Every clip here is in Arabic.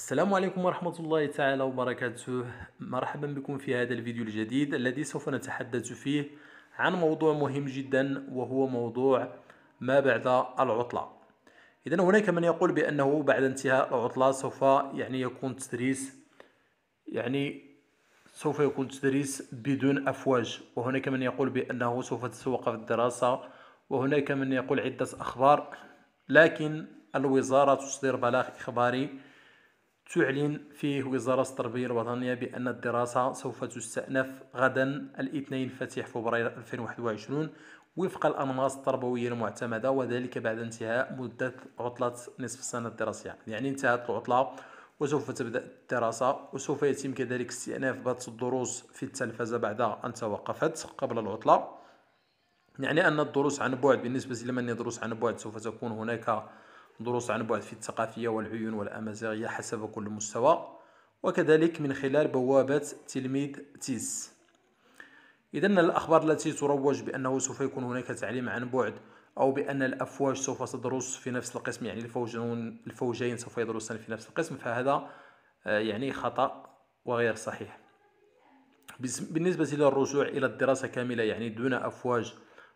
السلام عليكم ورحمة الله تعالى وبركاته مرحبا بكم في هذا الفيديو الجديد الذي سوف نتحدث فيه عن موضوع مهم جدا وهو موضوع ما بعد العطلة إذا هناك من يقول بأنه بعد انتهاء العطلة سوف يعني يكون تدريس يعني سوف يكون تدريس بدون أفواج وهناك من يقول بأنه سوف تتوقف الدراسة وهناك من يقول عدة أخبار لكن الوزارة تصدر بلاغ إخباري تعلن فيه وزارة التربية الوطنية بأن الدراسة سوف تستأنف غدا الاثنين فاتح فبراير 2021 وفق الأنماط التربوية المعتمدة وذلك بعد انتهاء مدة عطلة نصف السنة الدراسية يعني انتهت العطلة وسوف تبدأ الدراسة وسوف يتم كذلك استئناف بعض الدروس في التلفزة بعد أن توقفت قبل العطلة يعني أن الدروس عن بعد بالنسبة لمن يدرس عن بعد سوف تكون هناك دروس عن بعد في الثقافية والعيون والأمازيغية حسب كل مستوى وكذلك من خلال بوابة تلميذ تيس إذا الأخبار التي تروج بأنه سوف يكون هناك تعليم عن بعد أو بأن الأفواج سوف تدرس في نفس القسم يعني الفوجين, الفوجين سوف يدرسان في نفس القسم فهذا آه، يعني خطأ وغير صحيح بالنسبة للرجوع إلى الدراسة كاملة يعني دون أفواج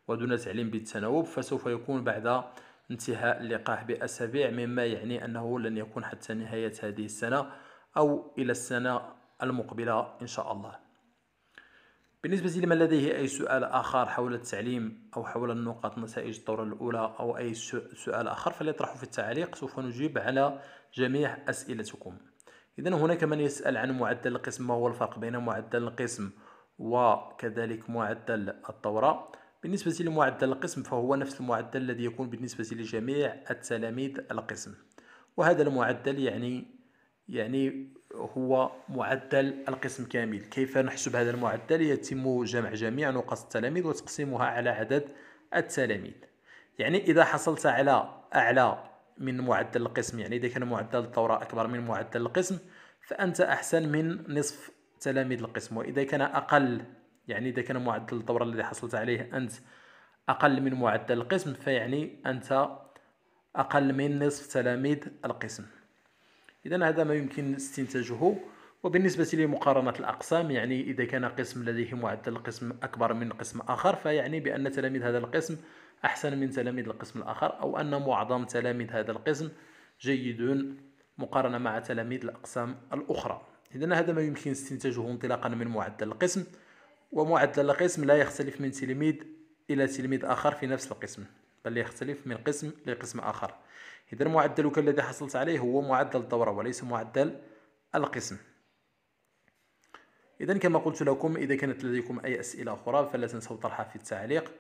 ودون تعليم بالتناوب فسوف يكون بعد انتهاء اللقاح بأسابيع مما يعني أنه لن يكون حتى نهاية هذه السنة أو إلى السنة المقبلة إن شاء الله بالنسبة لمن لديه أي سؤال آخر حول التعليم أو حول النقاط نتائج الدورة الأولى أو أي سؤال آخر فليطرحوا في التعليق سوف نجيب على جميع أسئلتكم إذا هناك من يسأل عن معدل القسم ما هو الفرق بين معدل القسم وكذلك معدل الدورة بالنسبة لمعدل القسم فهو نفس المعدل الذي يكون بالنسبة لجميع التلاميذ القسم وهذا المعدل يعني يعني هو معدل القسم كامل كيف نحسب هذا المعدل يتم جمع جميع نقاط التلاميذ وتقسيمها على عدد التلاميذ يعني إذا حصلت على أعلى من معدل القسم يعني إذا كان معدل الدورة أكبر من معدل القسم فأنت أحسن من نصف تلاميذ القسم وإذا كان أقل يعني إذا كان معدل الدورة الذي حصلت عليه أنت أقل من معدل القسم فيعني أنت أقل من نصف تلاميذ القسم إذا هذا ما يمكن استنتاجه وبالنسبة لمقارنة الأقسام يعني إذا كان قسم لديه معدل القسم أكبر من قسم آخر فيعني بأن تلاميذ هذا القسم أحسن من تلاميذ القسم الآخر أو أن معظم تلاميذ هذا القسم جيدون مقارنة مع تلاميذ الأقسام الأخرى إذا هذا ما يمكن استنتاجه انطلاقا من معدل القسم ومعدل القسم لا يختلف من تلميذ إلى تلميذ آخر في نفس القسم بل يختلف من قسم لقسم آخر إذا معدلك الذي حصلت عليه هو معدل الدورة وليس معدل القسم إذا كما قلت لكم إذا كانت لديكم أي أسئلة أخرى فلا تنسوا طرحها في التعليق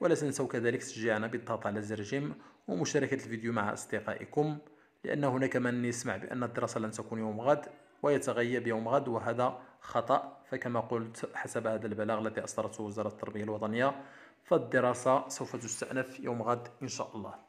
ولا تنسوا كذلك تشجيعنا بالضغط على زر جيم ومشاركة الفيديو مع أصدقائكم لأن هناك من يسمع بأن الدراسة لن تكون يوم غد ويتغيب يوم غد وهذا خطأ فكما قلت حسب هذا البلاغ الذي أصدرته وزارة التربية الوطنية فالدراسة سوف تستأنف يوم غد إن شاء الله